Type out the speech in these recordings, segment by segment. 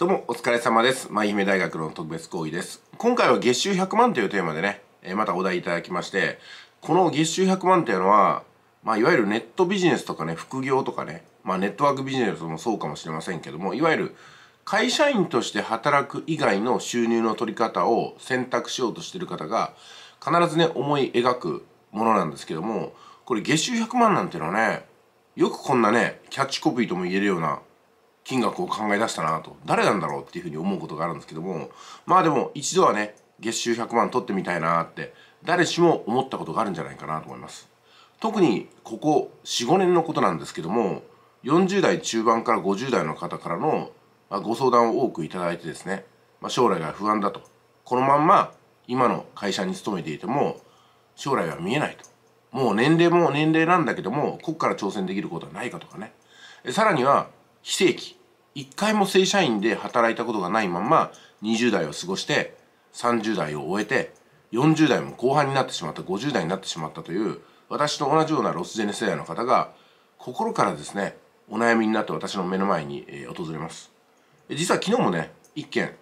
どうもお疲れ様です。まあ、大学の特別講義です。今回は月収100万というテーマでね、えー、またお題いただきまして、この月収100万っていうのは、まあ、いわゆるネットビジネスとかね、副業とかね、まあ、ネットワークビジネスもそうかもしれませんけども、いわゆる会社員として働く以外の収入の取り方を選択しようとしてる方が、必ずね、思い描くものなんですけども、これ月収100万なんていうのはね、よくこんなね、キャッチコピーとも言えるような金額を考え出したなと誰なんだろうっていうふうに思うことがあるんですけどもまあでも一度はね月収100万取ってみたいなって誰しも思ったことがあるんじゃないかなと思います特にここ45年のことなんですけども40代中盤から50代の方からのご相談を多くいただいてですね、まあ、将来が不安だとこのまんま今の会社に勤めていても将来は見えないともう年齢も年齢なんだけどもここから挑戦できることはないかとかねさらには非正規一回も正社員で働いたことがないまま20代を過ごして30代を終えて40代も後半になってしまった50代になってしまったという私と同じようなロスジェネ世代の方が心からですねお悩みになって私の目の前に、え訪れます実は昨日もね一軒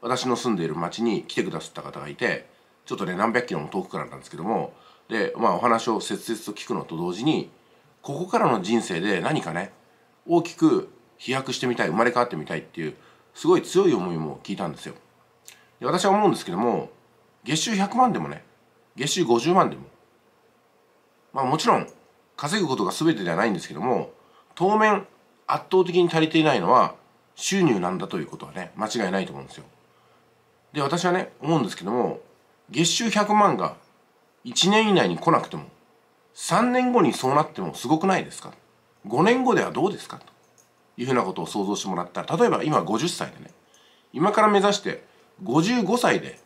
私の住んでいる町に来てくださった方がいてちょっとね何百キロも遠くからなんですけどもでまあお話を切々と聞くのと同時にここからの人生で何かね大きく飛躍してみたい生まれ変わってみたいっていうすごい強い思いも聞いたんですよで私は思うんですけども月収100万でもね月収50万でもまあもちろん稼ぐことが全てではないんですけども当面圧倒的に足りていないのは収入なんだということはね間違いないと思うんですよで私はね思うんですけども月収100万が1年以内に来なくても3年後にそうなってもすごくないですか5年後ではどうですかというふうなことを想像してもらったら例えば今50歳でね今から目指して55歳で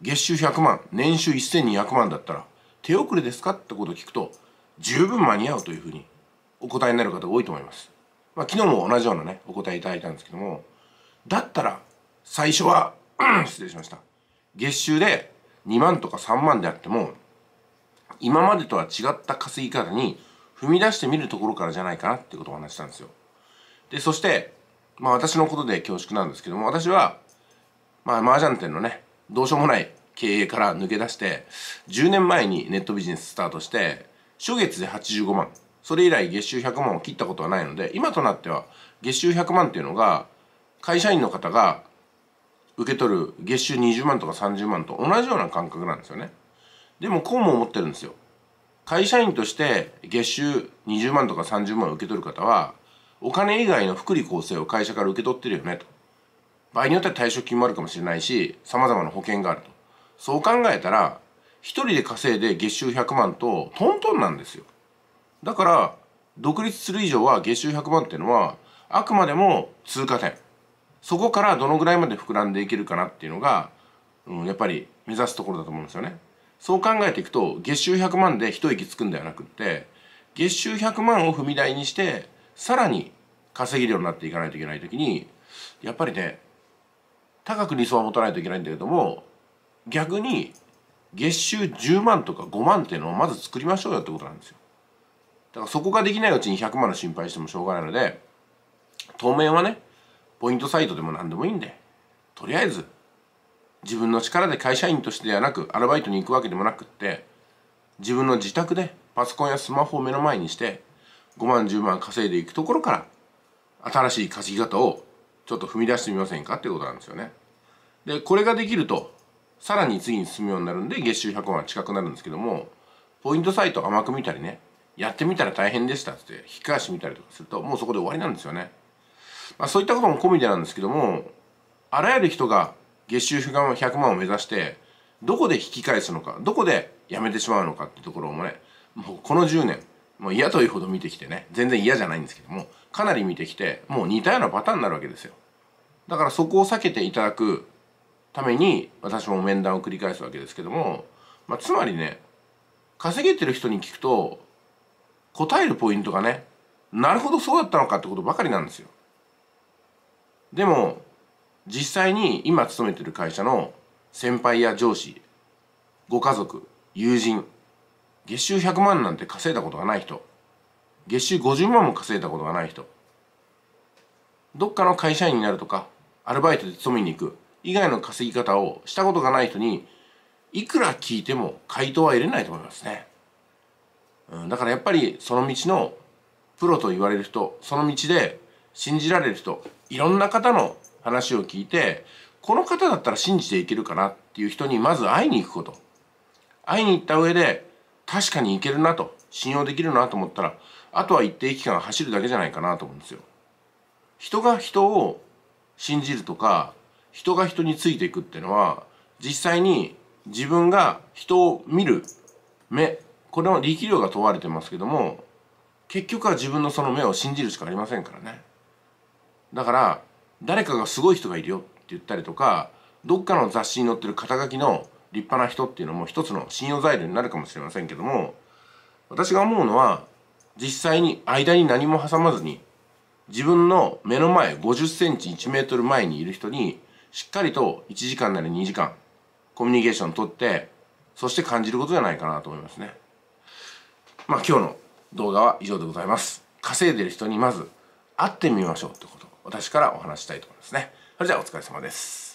月収100万年収1200万だったら手遅れですかってことを聞くと十分間に合うというふうにお答えになる方が多いと思います。まあ、昨日も同じようなねお答えいただいたんですけどもだったら最初は 失礼しました月収で2万とか3万であっても今までとは違った稼ぎ方に踏み出してみるところからじゃないかなってことを話したんですよ。でそして、まあ、私のことで恐縮なんですけども私は、まあ、麻雀店のねどうしようもない経営から抜け出して10年前にネットビジネススタートして初月で85万それ以来月収100万を切ったことはないので今となっては月収100万っていうのが会社員の方が受け取る月収20万とか30万と同じような感覚なんですよね。でもこうも思ってるんですよ。会社員として月収20万とか30万を受け取る方はお金以外の福利厚生を会社から受け取ってるよねと場合によっては退職金もあるかもしれないしさまざまな保険があるとそう考えたら1人で稼いで月収100万とトントンなんですよだから独立する以上は月収100万っていうのはあくまでも通過点そこからどのぐらいまで膨らんでいけるかなっていうのが、うん、やっぱり目指すところだと思うんですよねそう考えていくと月収100万で一息つくんではなくって月収100万を踏み台にしてさらに稼げるようになっていかないといけない時にやっぱりね高く理想は持たないといけないんだけども逆に月収10万とか5万っていうのをまず作りましょうよってことなんですよだからそこができないうちに100万の心配してもしょうがないので当面はねポイントサイトでも何でもいいんでとりあえず自分の力で会社員としてではなくアルバイトに行くわけでもなくって自分の自宅でパソコンやスマホを目の前にして5万10万稼いでいくところから新しい稼ぎ方をちょっと踏み出してみませんかってことなんですよね。でこれができるとさらに次に進むようになるんで月収100万近くなるんですけどもポイントサイト甘く見たりねやってみたら大変でしたって引き返し見たりとかするともうそこで終わりなんですよね。まあ、そういったことも込みでなんですけどもあらゆる人が月収100万を目指してどこで引き返すのかどこでやめてしまうのかってところもねもうこの10年もう嫌というほど見てきてね全然嫌じゃないんですけどもかなり見てきてもう似たようなパターンになるわけですよだからそこを避けていただくために私も面談を繰り返すわけですけども、まあ、つまりね稼げてる人に聞くと答えるポイントがねなるほどそうだったのかってことばかりなんですよでも実際に今勤めてる会社の先輩や上司ご家族友人月収100万なんて稼いだことがない人月収50万も稼いだことがない人どっかの会社員になるとかアルバイトで勤めに行く以外の稼ぎ方をしたことがない人にいくら聞いても回答は得れないと思いますね、うん、だからやっぱりその道のプロと言われる人その道で信じられる人いろんな方の話を聞いてこの方だったら信じていけるかなっていう人にまず会いに行くこと会いに行った上で確かにいけるなと信用できるなと思ったらあとは一定期間走るだけじゃないかなと思うんですよ。人が人を信じるとか人が人についていくっていうのは実際に自分が人を見る目これは力量が問われてますけども結局は自分のその目を信じるしかありませんからね。だから誰かがすごい人がいるよって言ったりとかどっかの雑誌に載ってる肩書きの立派な人っていうのも一つの信用材料になるかもしれませんけども私が思うのは実際に間に何も挟まずに自分の目の前50センチ1メートル前にいる人にしっかりと1時間なり2時間コミュニケーション取ってそして感じることじゃないかなと思いますねまあ今日の動画は以上でございます稼いでる人にまず会ってみましょうってこと私からお話したいと思いますねそれじゃあお疲れ様です